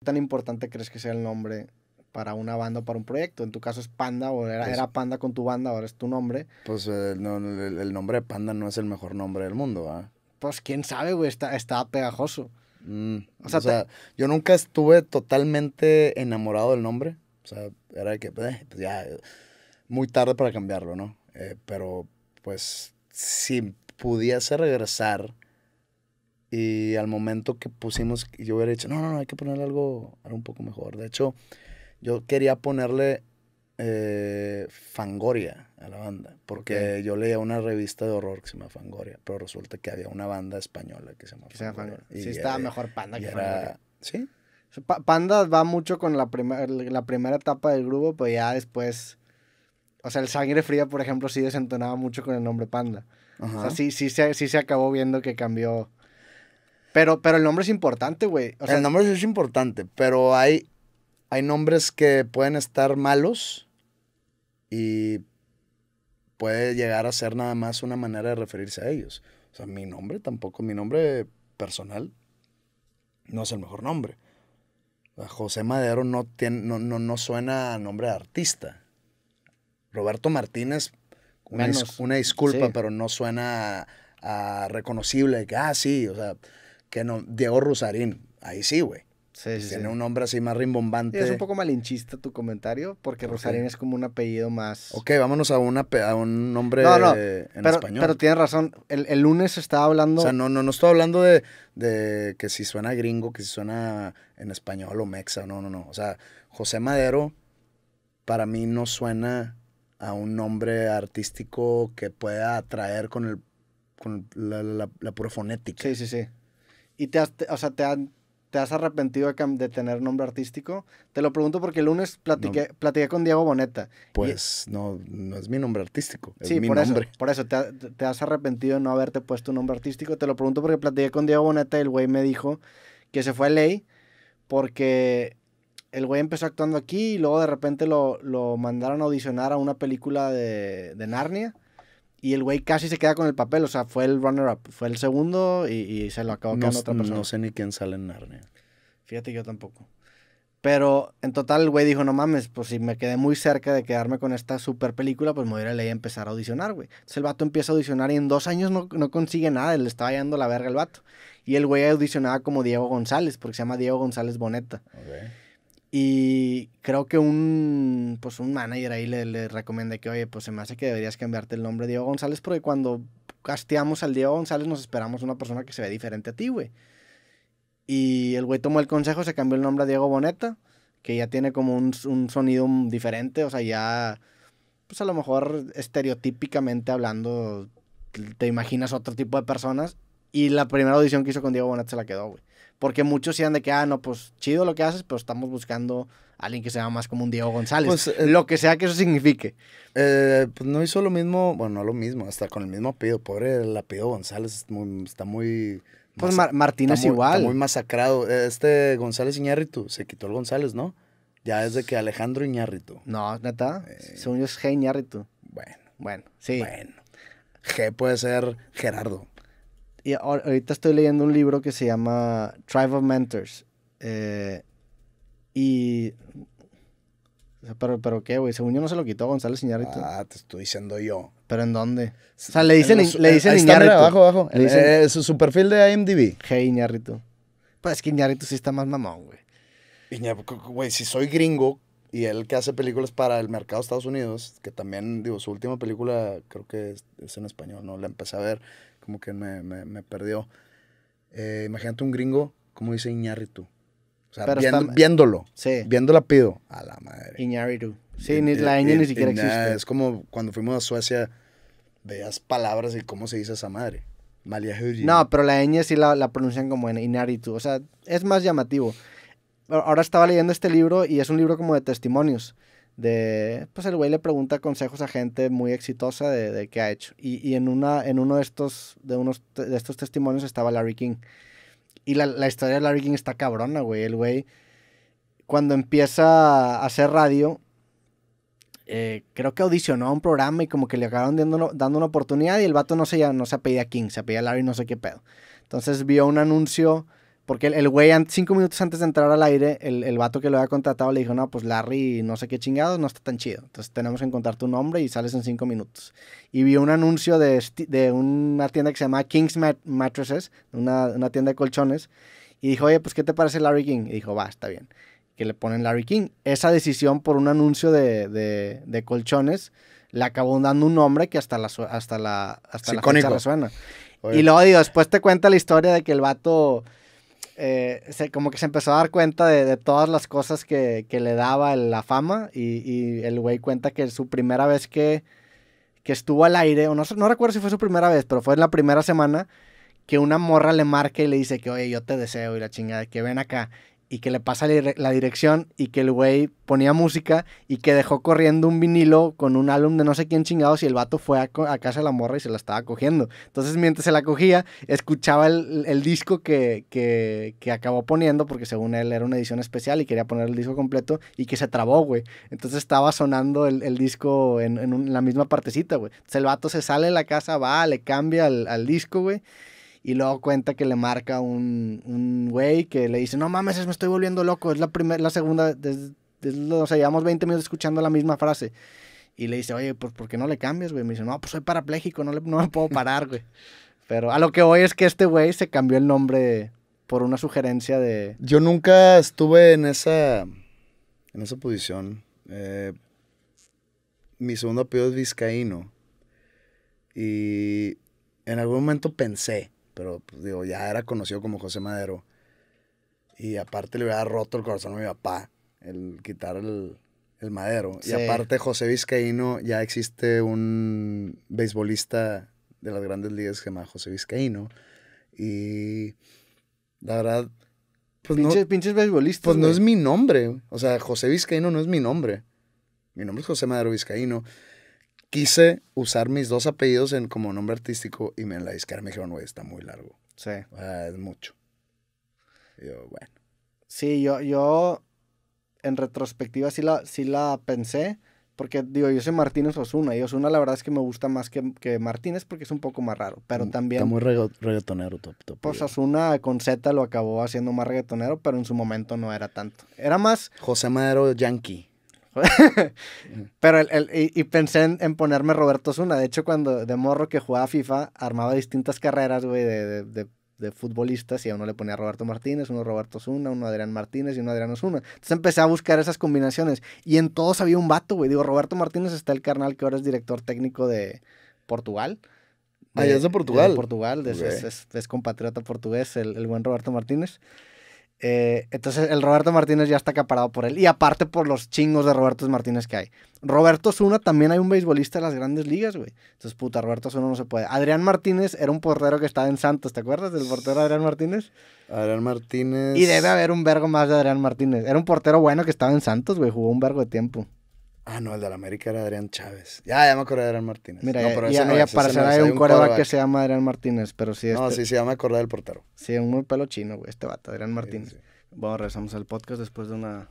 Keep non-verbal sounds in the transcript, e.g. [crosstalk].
¿Qué tan importante crees que sea el nombre para una banda o para un proyecto? En tu caso es Panda, o era, pues Panda con tu banda, ahora es tu nombre. Pues eh, el, nombre de Panda no es el mejor nombre del mundo, ¿ah? Pues quién sabe, güey, está, pegajoso. Mm, o sea, yo nunca estuve totalmente enamorado del nombre. O sea, era que, eh, pues ya, muy tarde para cambiarlo, ¿no? Eh, pero, pues, si pudiese regresar y al momento que pusimos, yo hubiera dicho, no, no, no, hay que ponerle algo, un poco mejor. De hecho, yo quería ponerle eh, Fangoria a la banda, porque yo leía una revista de horror que se llama Fangoria, pero resulta que había una banda española que se llama Fangoria. sí, estaba mejor Panda que Fangoria. Sí. Panda va mucho con la, la primera etapa del grupo, pero ya después. O sea, el Sangre Fría, por ejemplo, sí desentonaba mucho con el nombre Panda. O sea, sí, sí, sí se acabó viendo que cambió pero, pero el nombre es importante, güey. el nombre es importante, pero hay, hay nombres que pueden estar malos y puede llegar a ser nada más una manera de referirse a ellos. O sea, mi nombre tampoco, mi nombre personal no es el mejor nombre. José Madero no, tiene, no, no, suena a nombre de artista. Roberto Martínez, una, disculpa, pero no suena a reconocible. Ah, sí, o sea, que no, Diego Rusarín. Ahí sí, güey. Sí, sí, Tiene un nombre así más rimbombante. es un poco malinchista tu comentario, porque Rosarín es como un apellido más. Ok, vámonos a, una, a un nombre en español. Pero tienes razón. El, lunes estaba hablando. O sea, no, no, no estoy hablando de, que si suena gringo, que si suena en español o mexa. No, no, no. O sea, José Madero, para mí no suena a un nombre artístico que pueda atraer con el con la, la, la pura fonética. Sí, sí, sí. ¿Y te has, o sea, te, te has arrepentido de, tener nombre artístico? Te lo pregunto porque el lunes platiqué, platiqué con Diego Boneta. Pues no, no es mi nombre artístico, es mi por nombre. Eso, por eso, te, has arrepentido de no haberte puesto un nombre artístico? Te lo pregunto porque platiqué con Diego Boneta y el güey me dijo que se fue a ley porque el güey empezó actuando aquí y luego de repente lo, lo mandaron a audicionar a una película de, de Narnia y el güey casi se queda con el papel, o sea, fue el runner-up, fue el segundo y, se lo acabó quedando otra persona. No sé ni quién sale en Narnia. Fíjate yo tampoco. Pero en total el güey dijo, no mames, pues si me quedé muy cerca de quedarme con esta super película, pues me voy a ir a empezar a audicionar, güey. Entonces el vato empieza a audicionar y en dos años no, consigue nada, le estaba yendo la verga el vato. Y el güey audicionaba como Diego González, porque se llama Diego González Boneta. Y creo que un, pues un manager ahí le, le recomienda que, oye, pues se me hace que deberías cambiarte el nombre Diego González, porque cuando casteamos al Diego González nos esperamos una persona que se ve diferente a ti, güey. Y el güey tomó el consejo, se cambió el nombre a Diego Boneta, que ya tiene como un, un sonido diferente, o sea, ya, pues a lo mejor estereotípicamente hablando, te imaginas otro tipo de personas. Y la primera audición que hizo con Diego Boneta se la quedó, güey. Porque muchos han de que, ah, no, pues chido lo que haces, pero estamos buscando a alguien que sea más como un Diego González. Pues, eh, lo que sea que eso signifique. Eh, pues no hizo lo mismo, bueno, no lo mismo, hasta con el mismo apellido. Pobre el apellido González está muy... Pues Martínez igual. Muy, está muy masacrado. Eh, este González Iñárritu, se quitó el González, ¿no? Ya desde que Alejandro Iñárritu. No, neta. Eh, es G Iñárritu. Bueno. Bueno, sí. Bueno. G puede ser Gerardo y ahorita estoy leyendo un libro que se llama Tribe of Mentors. Eh, y. Pero, pero qué, güey. Según yo no se lo quitó González Iñárritu. Ah, te estoy diciendo yo. ¿Pero en dónde? O sea, le dicen, le eh, dicen abajo, abajo. Eh, su, perfil de IMDb. Hey, Iñárritu. Pues es que Iñárritu sí está más mamón, güey. Iñárritu, güey, si soy gringo y él que hace películas para el mercado de Estados Unidos, que también, digo, su última película creo que es, es en español, ¿no? La empecé a ver como que me, me, perdió. Eh, imagínate un gringo, como dice Iñárritu. O sea, viéndolo. Sí. Viéndola pido. A la madre. Iñárritu. Sí, ni, la ñ ni siquiera existe. Es como cuando fuimos a Suecia, veas palabras y cómo se dice esa madre. No, pero la ñ sí la, la pronuncian como en Inaritu. O sea, es más llamativo. Ahora estaba leyendo este libro y es un libro como de testimonios de, pues el güey le pregunta consejos a gente muy exitosa de, de qué ha hecho. Y, y, en, una, en uno de estos, de unos, de estos testimonios estaba Larry King. Y la, la historia de Larry King está cabrona, güey. El güey, cuando empieza a hacer radio, eh, creo que audicionó a un programa y como que le acabaron dando, dando una oportunidad y el vato no se, no se King, se apellía Larry, no sé qué pedo. Entonces vio un anuncio porque el, güey, cinco minutos antes de entrar al aire, el, el, vato que lo había contratado le dijo, no, pues Larry, no sé qué chingados, no está tan chido. Entonces tenemos que encontrar tu nombre y sales en cinco minutos. Y vio un anuncio de, de una tienda que se llama King's Mattresses, una, una tienda de colchones, y dijo, oye, pues ¿qué te parece Larry King? Y dijo, va, está bien. Que le ponen Larry King. Esa decisión por un anuncio de, colchones le acabó dando un nombre que hasta la, hasta la, la fecha resuena. Y luego digo, después te cuenta la historia de que el vato eh, se, como que se empezó a dar cuenta de, todas las cosas que, que, le daba la fama y, el güey cuenta que su primera vez que, que estuvo al aire, o no, no recuerdo si fue su primera vez, pero fue en la primera semana que una morra le marca y le dice que, oye, yo te deseo y la chingada, que ven acá y que le pasa la dirección y que el güey ponía música y que dejó corriendo un vinilo con un álbum de no sé quién chingados y el vato fue a, casa de la morra y se la estaba cogiendo. Entonces mientras se la cogía, escuchaba el, disco que, acabó poniendo porque según él era una edición especial y quería poner el disco completo y que se trabó, güey. Entonces estaba sonando el, disco en, la misma partecita, güey. Entonces el vato se sale de la casa, va, le cambia al, al disco, güey. Y luego cuenta que le marca un, güey que le dice, no mames, me estoy volviendo loco, es la primera, la segunda, o sea, llevamos 20 minutos escuchando la misma frase. Y le dice, oye, pues ¿por qué no le cambias, güey? Me dice, no, pues soy parapléjico, no, no me puedo parar, güey. [laughs] Pero a lo que voy es que este güey se cambió el nombre por una sugerencia de... Yo nunca estuve en esa, en esa posición. Eh, mi segundo apellido es vizcaíno. Y en algún momento pensé, pero pues, digo, ya era conocido como José Madero. Y aparte le hubiera roto el corazón a mi papá el quitar el, madero. Y aparte, José Vizcaíno, ya existe un beisbolista de las grandes ligas que se llama José Vizcaíno. Y la verdad. Pues pinches, beisbolistas. Pues no es mi nombre. O sea, José Vizcaíno no es mi nombre. Mi nombre es José Madero Vizcaíno quise usar mis dos apellidos en, como nombre artístico y me en la disquera me dijeron, güey, está muy largo. Sí. es mucho. yo, bueno. Sí, yo, yo en retrospectiva sí la, sí la pensé, porque digo, yo soy Martínez Osuna, y Osuna la verdad es que me gusta más que, que Martínez porque es un poco más raro, pero mm, también... Está muy reggaetonero, top, top. Pues Osuna con Z lo acabó haciendo más reggaetonero, pero en su momento no era tanto. Era más... José Madero Yankee. [laughs] Pero y, pensé en, ponerme Roberto Zuna. De hecho, cuando de morro que jugaba FIFA, armaba distintas carreras, de, de, de, futbolistas. Y a uno le ponía Roberto Martínez, uno Roberto Zuna, uno Adrián Martínez y uno Adrián Zuna, Entonces empecé a buscar esas combinaciones. Y en todos había un vato, güey. Digo, Roberto Martínez está el carnal que ahora es director técnico de Portugal. Ah, es de Portugal. Portugal, es, compatriota portugués, el, el buen Roberto Martínez. Eh, entonces el Roberto Martínez ya está acaparado por él. Y aparte por los chingos de Roberto Martínez que hay. Roberto Zuna también hay un beisbolista de las grandes ligas, güey. Entonces, puta, Roberto Zuna no se puede. Adrián Martínez era un portero que estaba en Santos, ¿te acuerdas del portero Adrián Martínez? Adrián Martínez. Y debe haber un vergo más de Adrián Martínez. Era un portero bueno que estaba en Santos, güey. Jugó un vergo de tiempo. Ah, no, el de la América era Adrián Chávez. Ya, ya me acordé de Adrián Martínez. Mira, pero ya, no ya hay un coreback que se llama Adrián Martínez, pero sí este... No, sí, sí, ya me acordé del portero. Sí, un pelo chino, güey, este vato, Adrián Martínez. Bueno, regresamos al podcast después de una